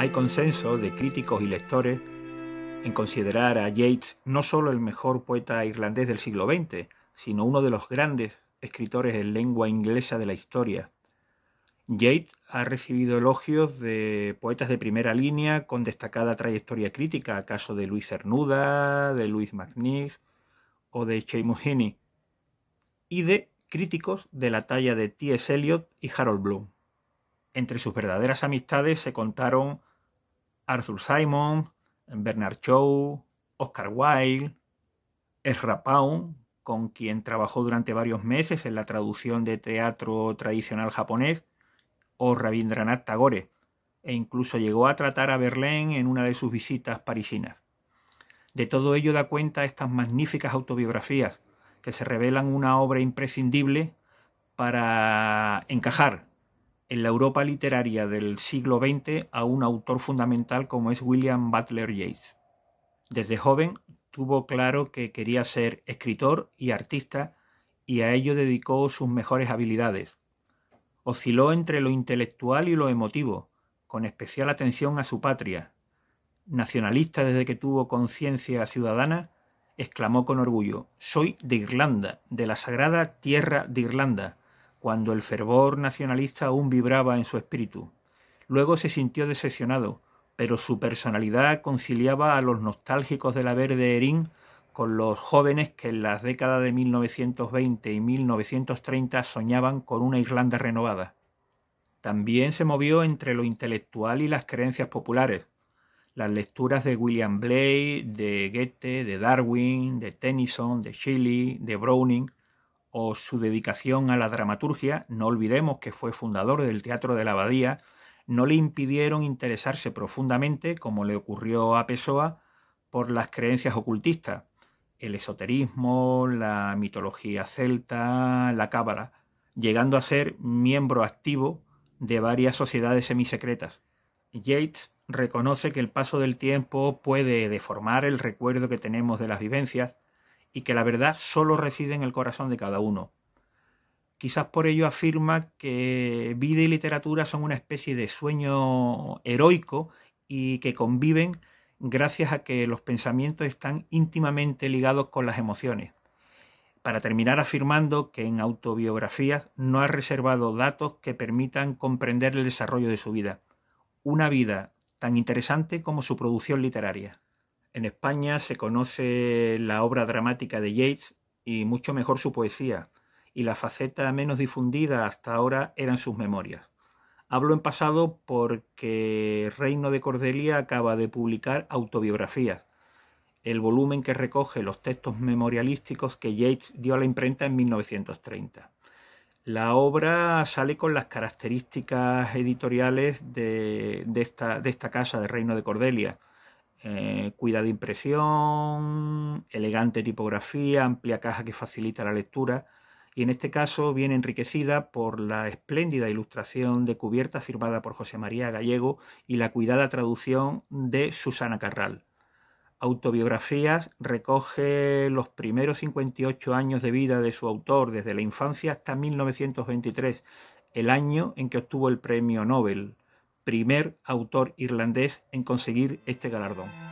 Hay consenso de críticos y lectores en considerar a Yeats no solo el mejor poeta irlandés del siglo XX, sino uno de los grandes escritores en lengua inglesa de la historia. Yeats ha recibido elogios de poetas de primera línea con destacada trayectoria crítica, caso de Luis Cernuda, de Luis MacNeice o de Seamus Heaney, y de críticos de la talla de T.S. Eliot y Harold Bloom. Entre sus verdaderas amistades se contaron Arthur Simon, Bernard Shaw, Oscar Wilde, Ezra Pound, con quien trabajó durante varios meses en la traducción de teatro tradicional japonés, o Rabindranath Tagore, e incluso llegó a tratar a Berlín en una de sus visitas parisinas. De todo ello da cuenta estas magníficas autobiografías, que se revelan una obra imprescindible para encajar en la Europa literaria del siglo XX a un autor fundamental como es William Butler Yeats. Desde joven tuvo claro que quería ser escritor y artista y a ello dedicó sus mejores habilidades. Osciló entre lo intelectual y lo emotivo, con especial atención a su patria. Nacionalista desde que tuvo conciencia ciudadana, exclamó con orgullo, Soy de Irlanda, de la sagrada tierra de Irlanda cuando el fervor nacionalista aún vibraba en su espíritu. Luego se sintió decepcionado, pero su personalidad conciliaba a los nostálgicos de la Verde Erin con los jóvenes que en las décadas de 1920 y 1930 soñaban con una Irlanda renovada. También se movió entre lo intelectual y las creencias populares. Las lecturas de William Blake, de Goethe, de Darwin, de Tennyson, de Shelley, de Browning o su dedicación a la dramaturgia, no olvidemos que fue fundador del Teatro de la Abadía, no le impidieron interesarse profundamente, como le ocurrió a Pessoa, por las creencias ocultistas, el esoterismo, la mitología celta, la cábala, llegando a ser miembro activo de varias sociedades semisecretas. Yates reconoce que el paso del tiempo puede deformar el recuerdo que tenemos de las vivencias, y que la verdad solo reside en el corazón de cada uno. Quizás por ello afirma que vida y literatura son una especie de sueño heroico y que conviven gracias a que los pensamientos están íntimamente ligados con las emociones. Para terminar afirmando que en autobiografías no ha reservado datos que permitan comprender el desarrollo de su vida. Una vida tan interesante como su producción literaria. En España se conoce la obra dramática de Yeats y mucho mejor su poesía, y la faceta menos difundida hasta ahora eran sus memorias. Hablo en pasado porque Reino de Cordelia acaba de publicar Autobiografías, el volumen que recoge los textos memorialísticos que Yeats dio a la imprenta en 1930. La obra sale con las características editoriales de, esta, de esta casa de Reino de Cordelia, eh, cuida de impresión, elegante tipografía, amplia caja que facilita la lectura y en este caso viene enriquecida por la espléndida ilustración de cubierta firmada por José María Gallego y la cuidada traducción de Susana Carral. Autobiografías recoge los primeros 58 años de vida de su autor, desde la infancia hasta 1923, el año en que obtuvo el premio Nobel primer autor irlandés en conseguir este galardón.